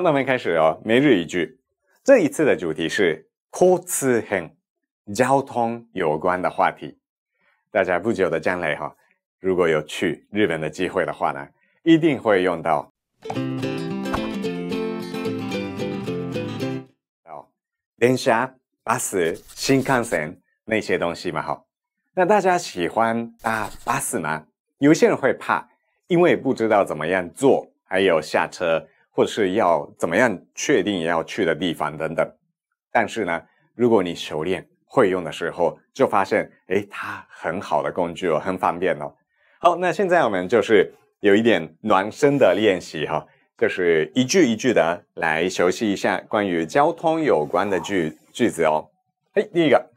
那我们开始哦。每日一句，这一次的主题是 k o 交通有关的话题。大家不久的将来哈，如果有去日本的机会的话呢，一定会用到哦，电车、巴士、新干线那些东西嘛哈。那大家喜欢搭巴士吗？有些人会怕，因为不知道怎么样坐，还有下车。或者是要怎么样确定要去的地方等等，但是呢，如果你熟练会用的时候，就发现哎，它很好的工具哦，很方便哦。好，那现在我们就是有一点暖身的练习哈，就是一句一句的来熟悉一下关于交通有关的句句子哦。嘿，第一个，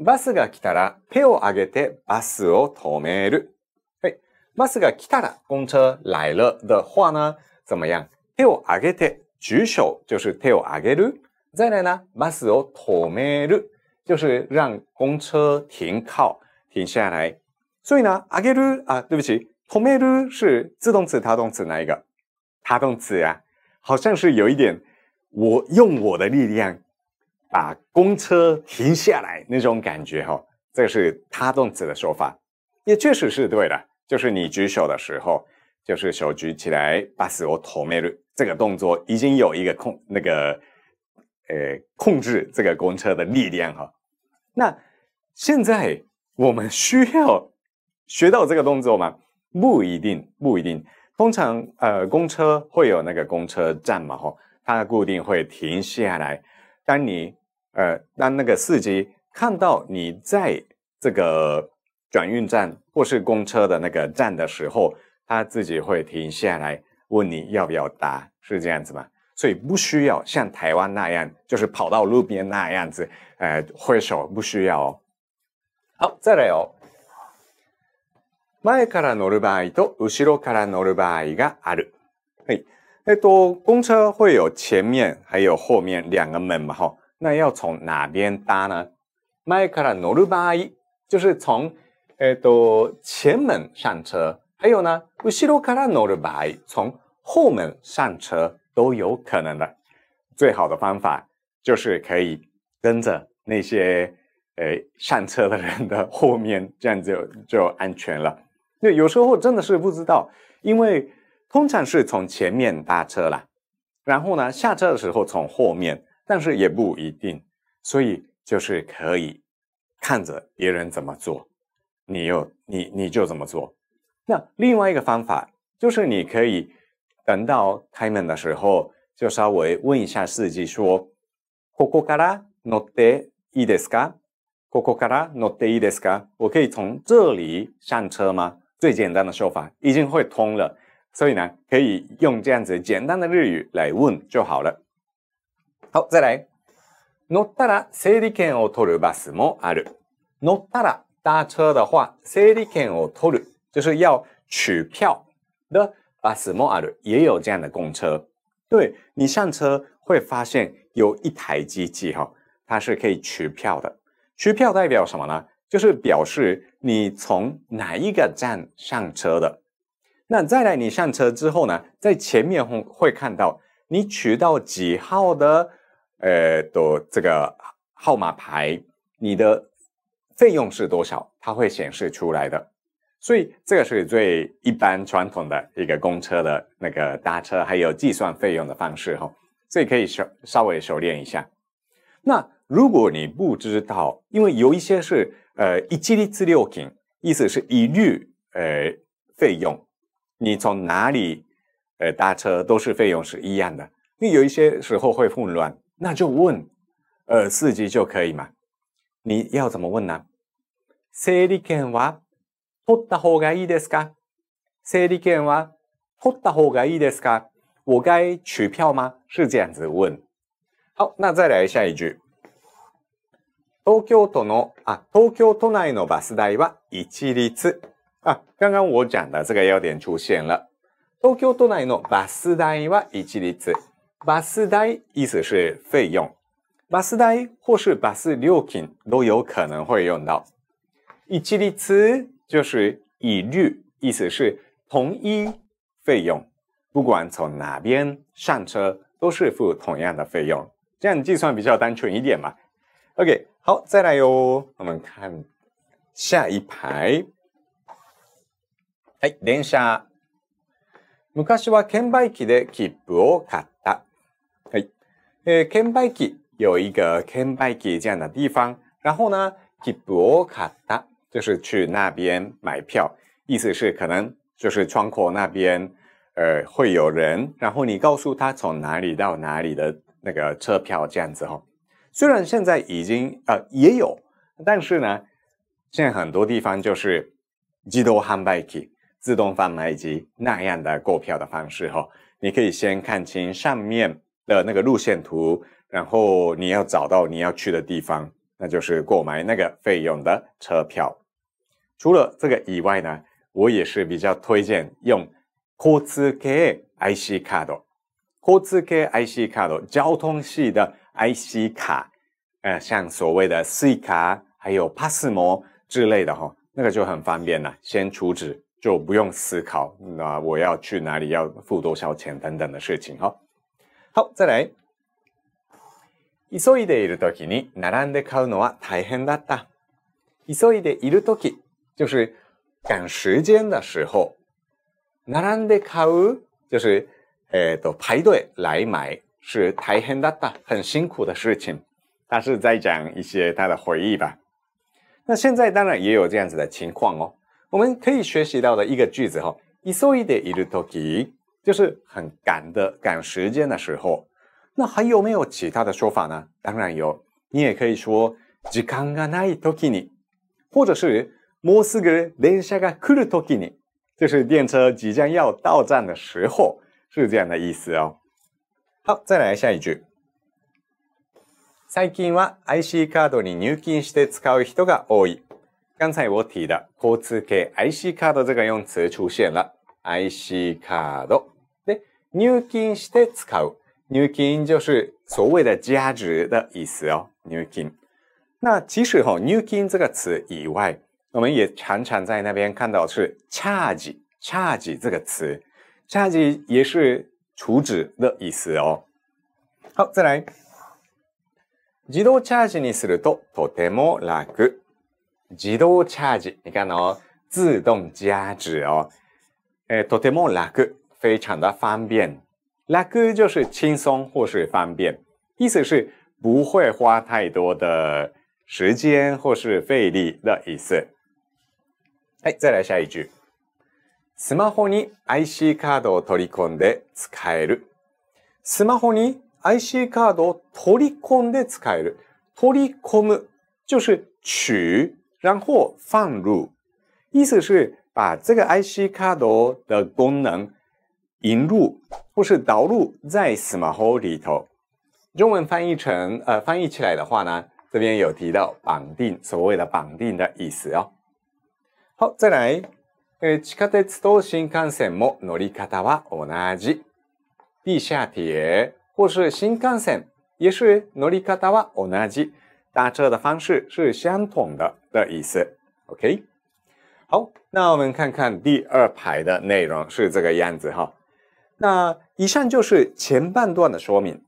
バスが来たら手を挙げてバスを止める。嘿，バスが来たら公车来了的话呢，怎么样？tell a g e 举手就是 tell a g e 再来呢，masu tomeru，就是让公车停靠停下来。所以呢 a g g e 啊，对不起，tomeru 是自动词、他动词哪一个？他动词啊，好像是有一点，我用我的力量把公车停下来那种感觉哈。这是他动词的说法，也确实是对的，就是你举手的时候。就是手举起来把手托没了，这个动作已经有一个控那个呃控制这个公车的力量哈。那现在我们需要学到这个动作吗？不一定，不一定。通常呃公车会有那个公车站嘛哈，它固定会停下来。当你呃当那个司机看到你在这个转运站或是公车的那个站的时候。他自己会停下来问你要不要搭，是这样子吗？所以不需要像台湾那样，就是跑到路边那样子。呃，挥手不需要。好，再来哦。前から乗る場合と後ろから乗る場合がある。嘿，诶，都公车会有前面还有后面两个门嘛？吼。那要从哪边搭呢？前から乗る場合，就是从诶，都前门上车。还有呢，从后门上车都有可能的。最好的方法就是可以跟着那些诶上车的人的后面，这样就就安全了。因为有时候真的是不知道，因为通常是从前面搭车啦，然后呢下车的时候从后面，但是也不一定。所以就是可以看着别人怎么做，你又你你就怎么做。那另外一个方法就是，你可以等到开门的时候，就稍微问一下司机说：“ここから乗っていいですか？”“ここから乗っていいですか？”我可以从这里上车吗？最简单的说法已经会通了，所以呢，可以用这样子简单的日语来问就好了。好，再来。乗ったら整理券を取るバスもある。乗ったら、搭车的话，整理券を取る。就是要取票的啊 s m a l l 也有这样的公车，对你上车会发现有一台机器哈，它是可以取票的。取票代表什么呢？就是表示你从哪一个站上车的。那再来你上车之后呢，在前面会会看到你取到几号的，呃，的这个号码牌，你的费用是多少，它会显示出来的。所以这个是最一般传统的一个公车的那个搭车，还有计算费用的方式哈，所以可以稍稍微熟练一下。那如果你不知道，因为有一些是呃一律资六金，意思是一律呃费用，你从哪里呃搭车都是费用是一样的。因为有一些时候会混乱，那就问呃四级就可以嘛？你要怎么问呢？生理券哇？取った方がいいですか整理券は取った方がいいですか我该取票吗？是这样子问。好，那再来下一句。東京都のあ、東京都内のバス代は一律あ、刚刚我讲的这个要点出现了。東京都内のバス代は一律。バス代意思是费用，バス代或是バス料金都有可能会用到。一律就是一律，意思是同一费用，不管从哪边上车都是付同样的费用，这样计算比较单纯一点嘛。OK，好，再来哟，我们看下一排。是，電車。昔は券売機で切符を買った。是，券売機。有一个券売機这样的地方，然后呢，切符を買った。就是去那边买票，意思是可能就是窗口那边，呃，会有人，然后你告诉他从哪里到哪里的那个车票这样子哈。虽然现在已经呃也有，但是呢，现在很多地方就是自动贩卖机、自动贩卖机那样的购票的方式哈。你可以先看清上面的那个路线图，然后你要找到你要去的地方，那就是购买那个费用的车票。除了这个以外呢，我也是比较推荐用，交通系的 IC 卡的，交通系的 IC 卡，呃，像所谓的 C 卡，还有 Pass 摩之类的哈，那个就很方便了，先处置，就不用思考，那我要去哪里，要付多少钱等等的事情哈。好，再来，急いでいるときに並んで買うのは大変だった。急いでいるとき就是赶时间的时候，ナルンデカウ就是诶，都排队来买，是変很大た很辛苦的事情。他是在讲一些他的回忆吧。那现在当然也有这样子的情况哦。我们可以学习到的一个句子哈，イソイデイルト就是很赶的赶时间的时候。那还有没有其他的说法呢？当然有，你也可以说時間がない時に，或者是。もうすぐ電車が来るときに，就是電車即将要到站的时候，是这样的意思哦。好，再来下一句。最近は IC カードに入金して使う人が多い。刚才我提的交通系 IC カード这个用词出现了。IC カードで入金して使う。入金就是所谓的加值的意思哦。入金。那其实入金这个词以外，我们也常常在那边看到是 “charge”，“charge” 这个词，“charge” 也是处置的意思哦。好再来，“自動 charge にするととても楽”。自動 charge 你看哦，自动加值哦。诶，とても楽，非常的方便。楽就是轻松或是方便，意思是不会花太多的时间或是费力的意思。い、再来，下一句。スマホに IC カードを取り込んで使える。スマホに IC カードを取り込んで使える。取り込む就是取，然后放入，意思是把这个 IC カード的功能引入或是导入在スマホ里头。中文翻译成呃翻译起来的话呢，这边有提到绑定，所谓的绑定的意思哦。好，再来，地下铁と新幹線も乗り方は同じ。地下ャ或是新幹線也是乗り方は同じ，搭车的方式是相同的的意思。OK。好，那我们看看第二排的内容是这个样子哈。那以上就是前半段的说明。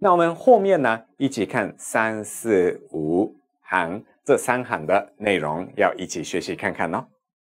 那我们后面呢，一起看三四五行这三行的内容，要一起学习看看哦。